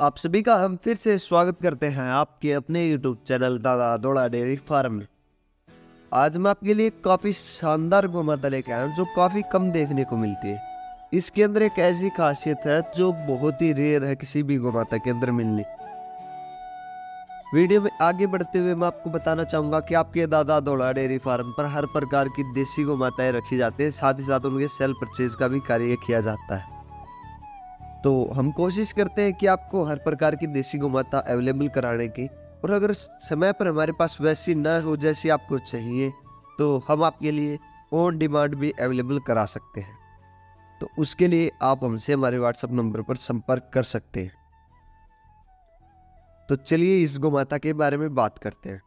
आप सभी का हम फिर से स्वागत करते हैं आपके अपने YouTube चैनल दादा दौड़ा डेयरी फार्म में आज मैं आपके लिए काफ़ी शानदार घुमाता लेके आया हूँ जो काफ़ी कम देखने को मिलती है इसके अंदर एक ऐसी खासियत है जो बहुत ही रेयर है किसी भी गोमाता के अंदर मिलने वीडियो में आगे बढ़ते हुए मैं आपको बताना चाहूँगा कि आपके दादा दौड़ा डेयरी फार्म पर हर प्रकार की देसी गोमाताएं रखी जाती है साथ ही साथ उनके सेल परचेज का भी कार्य किया जाता है तो हम कोशिश करते हैं कि आपको हर प्रकार की देसी माता अवेलेबल कराने की और अगर समय पर हमारे पास वैसी ना हो जैसी आपको चाहिए तो हम आपके लिए ऑन डिमांड भी अवेलेबल करा सकते हैं तो उसके लिए आप हमसे हमारे व्हाट्सएप नंबर पर संपर्क कर सकते हैं तो चलिए इस गौ माता के बारे में बात करते हैं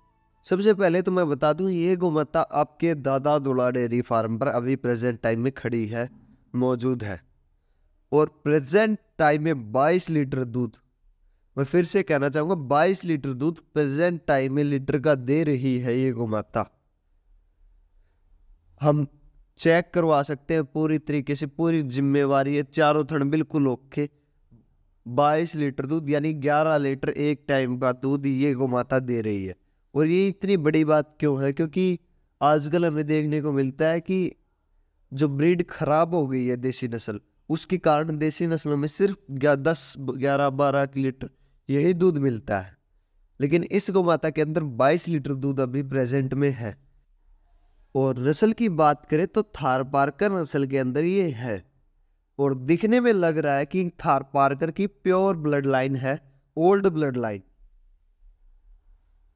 सबसे पहले तो मैं बता दूं ये गौ माता आपके दादा दुला डेयरी फार्म पर अभी प्रेजेंट टाइम में खड़ी है मौजूद है और प्रेजेंट टाइम में 22 लीटर दूध मैं फिर से कहना चाहूँगा 22 लीटर दूध प्रेजेंट टाइम में लीटर का दे रही है ये गोमाता हम चेक करवा सकते हैं पूरी तरीके से पूरी जिम्मेवारी है चारों थन बिल्कुल ओके 22 लीटर दूध यानी 11 लीटर एक टाइम का दूध ये गोमाता दे रही है और ये इतनी बड़ी बात क्यों है क्योंकि आजकल हमें देखने को मिलता है कि जो ब्रीड खराब हो गई है देसी नस्ल उसके कारण देसी नस्लों में सिर्फ दस ग्यारह बारह लीटर यही दूध मिलता है लेकिन इस गौ माता के अंदर 22 लीटर दूध अभी प्रेजेंट में है और नस्ल की बात करें तो थार पार्कर नस्ल के अंदर ये है और दिखने में लग रहा है कि थार पार्कर की प्योर ब्लड लाइन है ओल्ड ब्लड लाइन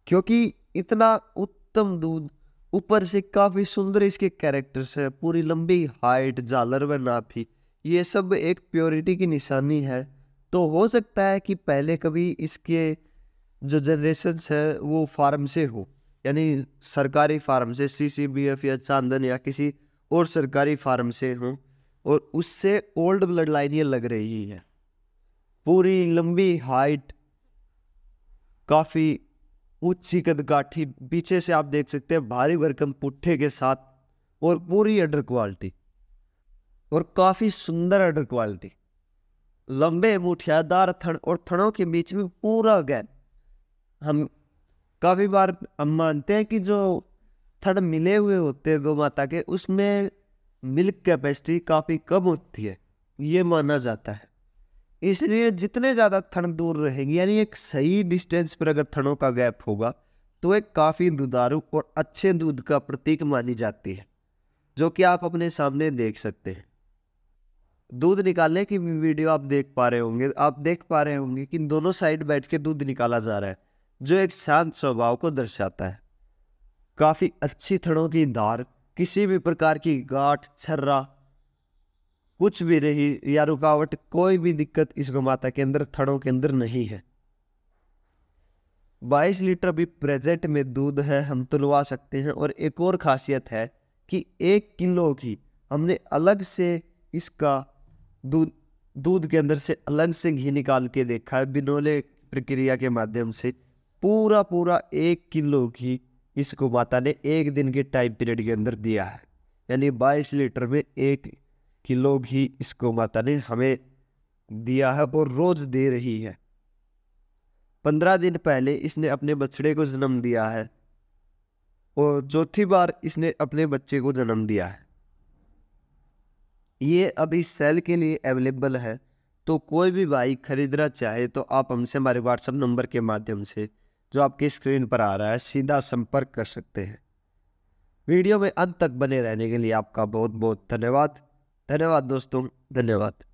क्योंकि इतना उत्तम दूध ऊपर से काफी सुंदर इसके कैरेक्टर्स है पूरी लंबी हाइट जालर व नाफी ये सब एक प्योरिटी की निशानी है तो हो सकता है कि पहले कभी इसके जो जनरेशन्स है वो फार्म से हो यानी सरकारी फार्म से सी सी बी एफ या चांदन या किसी और सरकारी फार्म से हो और उससे ओल्ड ब्लड लाइन ये लग रही है पूरी लंबी हाइट काफ़ी ऊंची कदकाठी पीछे से आप देख सकते हैं भारी भरकम पुट्ठे के साथ और पूरी अंडर क्वालिटी और काफ़ी सुंदर अडर क्वालिटी लंबे मुठियादार थन और थनों के बीच में पूरा गैप हम काफ़ी बार हम मानते हैं कि जो थड़ मिले हुए होते हैं गौ माता के उसमें मिल्क कैपेसिटी काफ़ी कम होती है ये माना जाता है इसलिए जितने ज़्यादा थन दूर रहेंगे यानी एक सही डिस्टेंस पर अगर थनों का गैप होगा तो एक काफ़ी दुधारू और अच्छे दूध का प्रतीक मानी जाती है जो कि आप अपने सामने देख सकते हैं दूध निकालने की वीडियो आप देख पा रहे होंगे आप देख पा रहे होंगे कि दोनों साइड बैठ के दूध निकाला जा रहा है जो एक शांत स्वभाव को दर्शाता है काफ़ी अच्छी थड़ों की धार किसी भी प्रकार की गांठ छर्रा कुछ भी रही या रुकावट कोई भी दिक्कत इस गोमाता के अंदर थड़ों के अंदर नहीं है 22 लीटर भी प्रेजेंट में दूध है हम तुलवा सकते हैं और एक और खासियत है कि एक किलो की हमने अलग से इसका दूध दूध के अंदर से अलग से घी निकाल के देखा है बिनोले प्रक्रिया के माध्यम से पूरा पूरा एक किलो घी इसको माता ने एक दिन के टाइम पीरियड के अंदर दिया है यानी बाईस लीटर में एक किलो घी इसको माता ने हमें दिया है और रोज दे रही है पंद्रह दिन पहले इसने अपने बछड़े को जन्म दिया है और चौथी बार इसने अपने बच्चे को जन्म दिया है ये अभी सेल के लिए अवेलेबल है तो कोई भी बाइक खरीदना चाहे तो आप हमसे हमारे व्हाट्सअप नंबर के माध्यम से जो आपकी स्क्रीन पर आ रहा है सीधा संपर्क कर सकते हैं वीडियो में अंत तक बने रहने के लिए आपका बहुत बहुत धन्यवाद धन्यवाद दोस्तों धन्यवाद